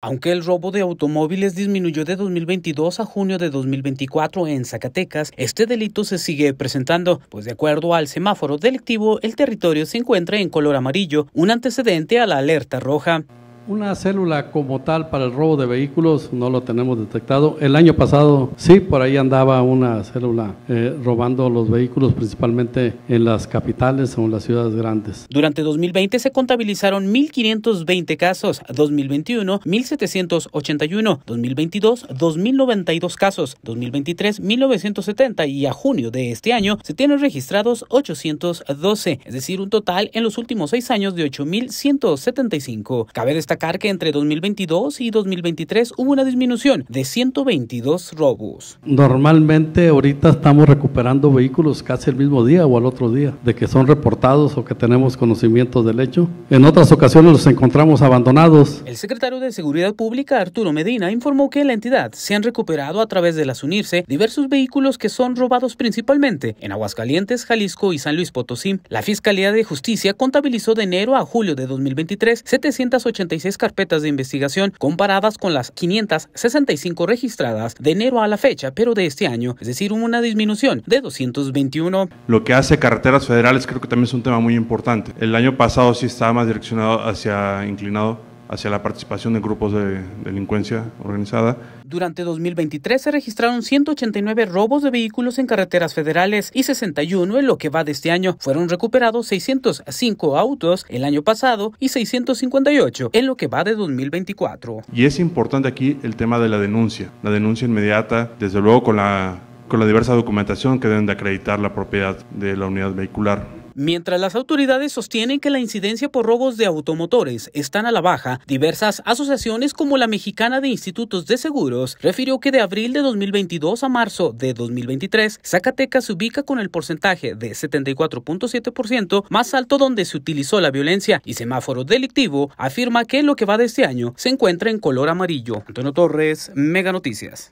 Aunque el robo de automóviles disminuyó de 2022 a junio de 2024 en Zacatecas, este delito se sigue presentando, pues de acuerdo al semáforo delictivo, el territorio se encuentra en color amarillo, un antecedente a la alerta roja. Una célula como tal para el robo de vehículos no lo tenemos detectado. El año pasado sí, por ahí andaba una célula eh, robando los vehículos principalmente en las capitales o en las ciudades grandes. Durante 2020 se contabilizaron 1.520 casos, 2021 1.781, 2022 2.092 casos, 2023 1.970 y a junio de este año se tienen registrados 812, es decir, un total en los últimos seis años de 8.175. Cabe destacar que entre 2022 y 2023 hubo una disminución de 122 robos. Normalmente ahorita estamos recuperando vehículos casi el mismo día o al otro día, de que son reportados o que tenemos conocimientos del hecho. En otras ocasiones los encontramos abandonados. El secretario de Seguridad Pública, Arturo Medina, informó que en la entidad se han recuperado a través de las unirse diversos vehículos que son robados principalmente en Aguascalientes, Jalisco y San Luis Potosí. La Fiscalía de Justicia contabilizó de enero a julio de 2023 786 carpetas de investigación comparadas con las 565 registradas de enero a la fecha, pero de este año, es decir, una disminución de 221. Lo que hace carreteras federales creo que también es un tema muy importante. El año pasado sí estaba más direccionado hacia inclinado hacia la participación de grupos de delincuencia organizada. Durante 2023 se registraron 189 robos de vehículos en carreteras federales y 61 en lo que va de este año. Fueron recuperados 605 autos el año pasado y 658 en lo que va de 2024. Y es importante aquí el tema de la denuncia, la denuncia inmediata, desde luego con la con la diversa documentación que deben de acreditar la propiedad de la unidad vehicular. Mientras las autoridades sostienen que la incidencia por robos de automotores están a la baja, diversas asociaciones como la Mexicana de Institutos de Seguros refirió que de abril de 2022 a marzo de 2023, Zacatecas se ubica con el porcentaje de 74.7% más alto donde se utilizó la violencia y semáforo delictivo afirma que lo que va de este año se encuentra en color amarillo. Antonio Torres, Mega Noticias.